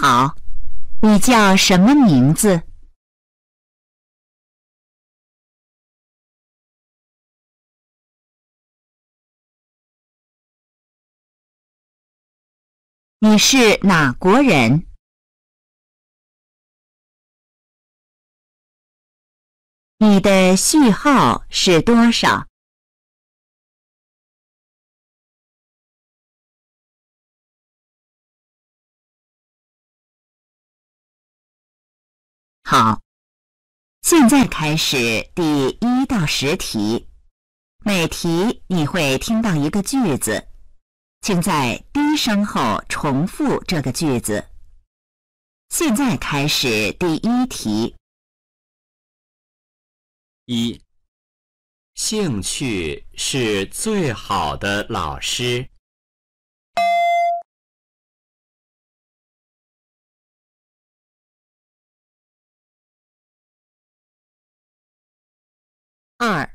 好，你叫什么名字？你是哪国人？你的序号是多少？好，现在开始第一到十题，每题你会听到一个句子，请在低声后重复这个句子。现在开始第一题。一，兴趣是最好的老师。二，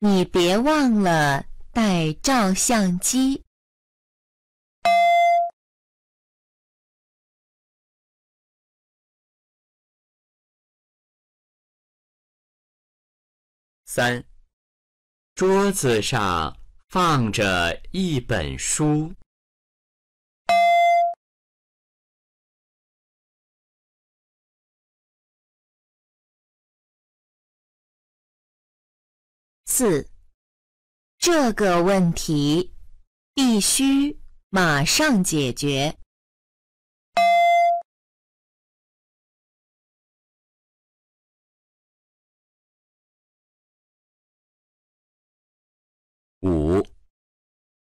你别忘了带照相机。三，桌子上放着一本书。四，这个问题必须马上解决。五，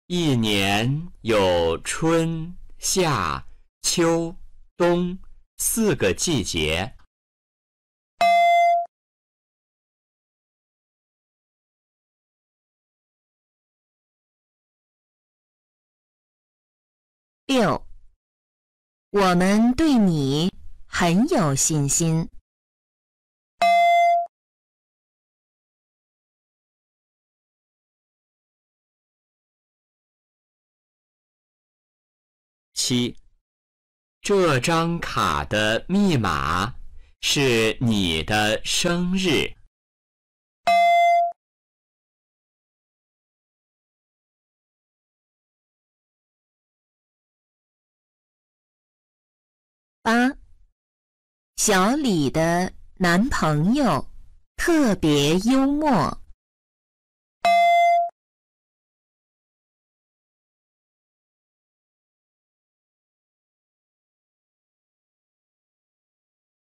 一年有春夏秋冬四个季节。六，我们对你很有信心。七，这张卡的密码是你的生日。八，小李的男朋友特别幽默。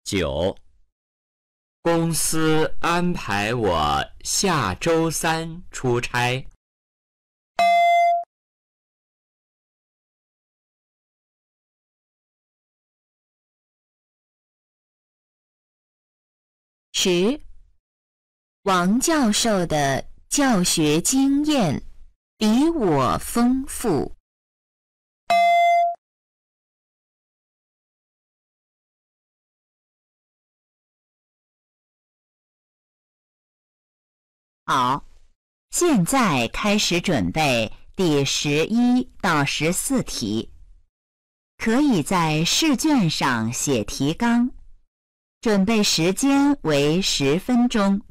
九，公司安排我下周三出差。十，王教授的教学经验比我丰富。好，现在开始准备第十一到十四题，可以在试卷上写提纲。准备时间为十分钟。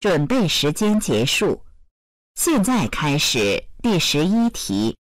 准备时间结束，现在开始第十一题。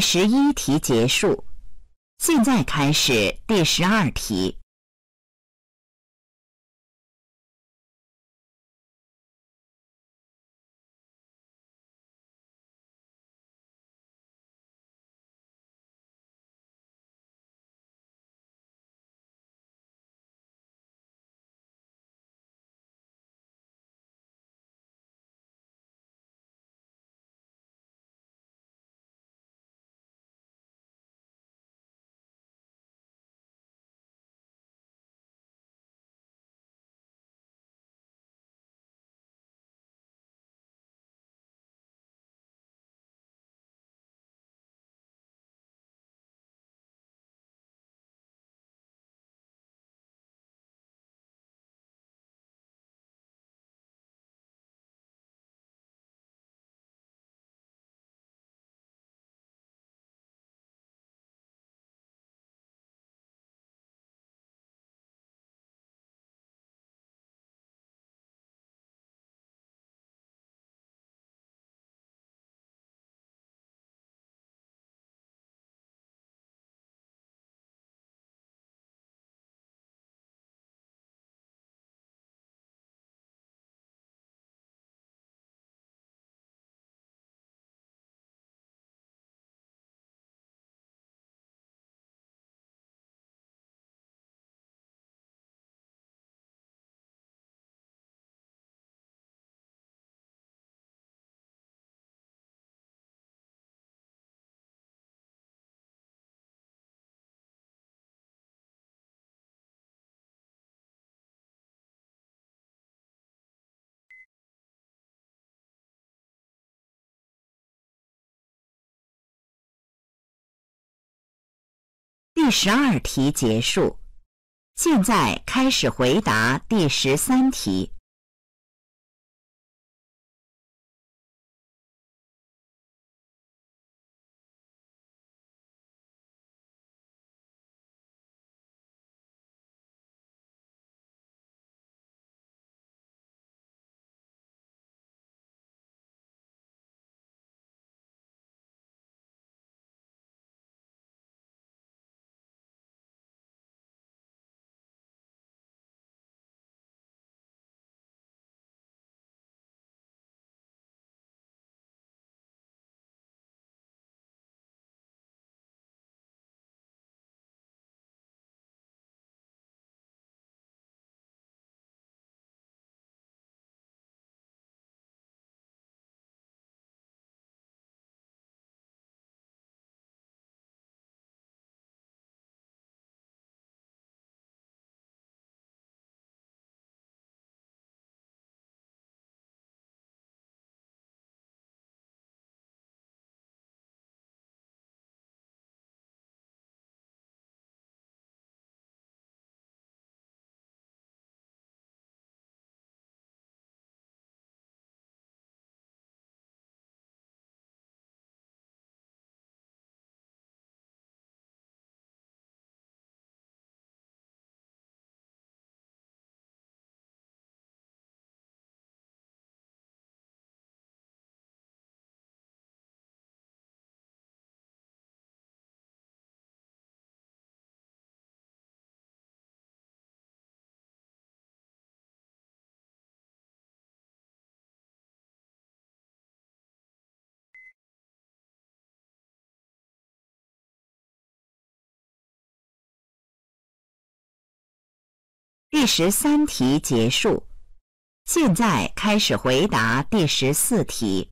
第十一题结束，现在开始第十二题。第十二题结束，现在开始回答第十三题。第十三题结束，现在开始回答第十四题。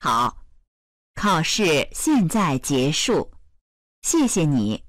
好，考试现在结束，谢谢你。